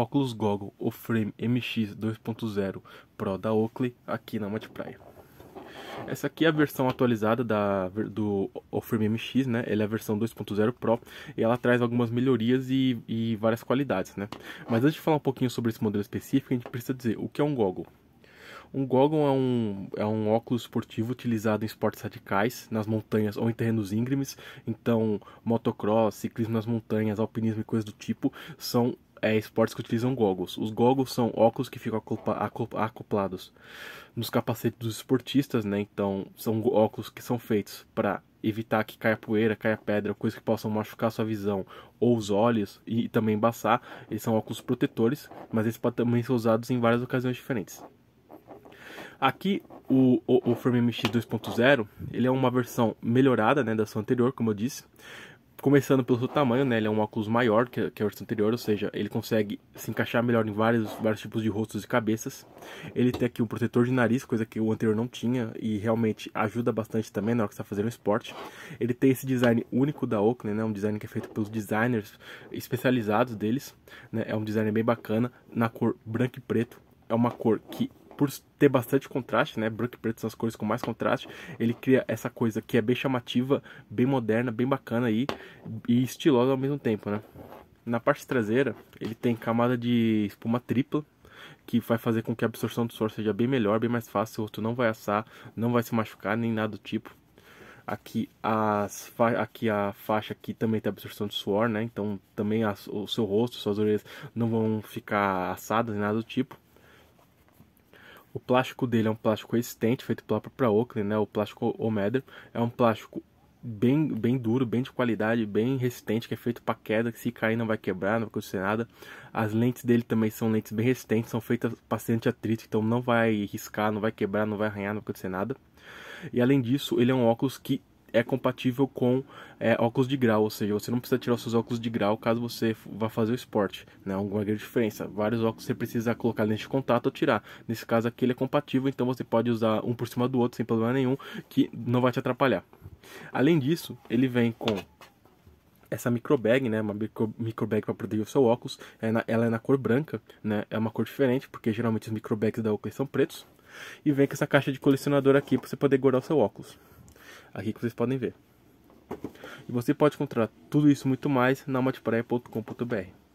óculos Goggle o Frame MX 2.0 Pro da Oakley aqui na Mate Praia. Essa aqui é a versão atualizada da, do Oframe MX, né? Ela é a versão 2.0 Pro e ela traz algumas melhorias e, e, várias qualidades, né? Mas antes de falar um pouquinho sobre esse modelo específico, a gente precisa dizer o que é um goggle. Um goggle é um, é um óculos esportivo utilizado em esportes radicais, nas montanhas ou em terrenos íngremes. Então, motocross, ciclismo nas montanhas, alpinismo e coisas do tipo são é, esportes que utilizam goggles. Os goggles são óculos que ficam acoplados nos capacetes dos esportistas, né? Então, são óculos que são feitos para evitar que caia poeira, caia pedra, coisas que possam machucar sua visão ou os olhos e, também embaçar. Eles são óculos protetores, mas eles podem também ser usados em várias ocasiões diferentes. Aqui o, o, o Fermi MX 2.0, ele é uma versão melhorada né, da sua anterior, como eu disse, começando pelo seu tamanho, né? Ele é um óculos maior que, que a versão anterior, ou seja, ele consegue se encaixar melhor em vários, vários tipos de rostos e cabeças. Ele tem aqui um protetor de nariz, coisa que o anterior não tinha e realmente ajuda bastante também na hora que está fazendo esporte. Ele tem esse design único da Oakley, né? Um design que é feito pelos designers especializados deles, né? É um design bem bacana na cor branco e preto. É uma cor que por ter bastante contraste, né? Branco e preto são as cores com mais contraste. Ele cria essa coisa que é bem chamativa, bem moderna, bem bacana aí e estilosa ao mesmo tempo, né? Na parte traseira, ele tem camada de espuma tripla, que vai fazer com que a absorção do suor seja bem melhor, bem mais fácil, o rosto não vai assar, não vai se machucar, nem nada do tipo. Aqui, as aqui a faixa aqui também tem absorção de suor, né? Então também o seu rosto, suas orelhas não vão ficar assadas, nem nada do tipo. O plástico dele é um plástico resistente, feito pela própria Oakland, né? O plástico Omeder é um plástico bem, bem duro, bem de qualidade, bem resistente, que é feito para queda, que se cair não vai quebrar, não vai acontecer nada. As lentes dele também são lentes bem resistentes, são feitas para anti-atrito, então não vai riscar, não vai quebrar, não vai arranhar, não vai acontecer nada. E além disso, ele é um óculos que é compatível com é, óculos de grau, ou seja, você não precisa tirar os seus óculos de grau caso você vá fazer o esporte, né? Alguma grande diferença. Vários óculos você precisa colocar lente de contato ou tirar. Nesse caso aqui ele é compatível, então você pode usar um por cima do outro sem problema nenhum, que não vai te atrapalhar. Além disso, ele vem com essa microbag, né, uma micro, microbag para proteger o seu óculos, é na, ela é na cor branca, né, é uma cor diferente, porque geralmente os microbags da Oakley são pretos, e vem com essa caixa de colecionador aqui para você poder guardar o seu óculos aqui que vocês podem ver. E você pode encontrar tudo isso muito mais na matpraia.com.br.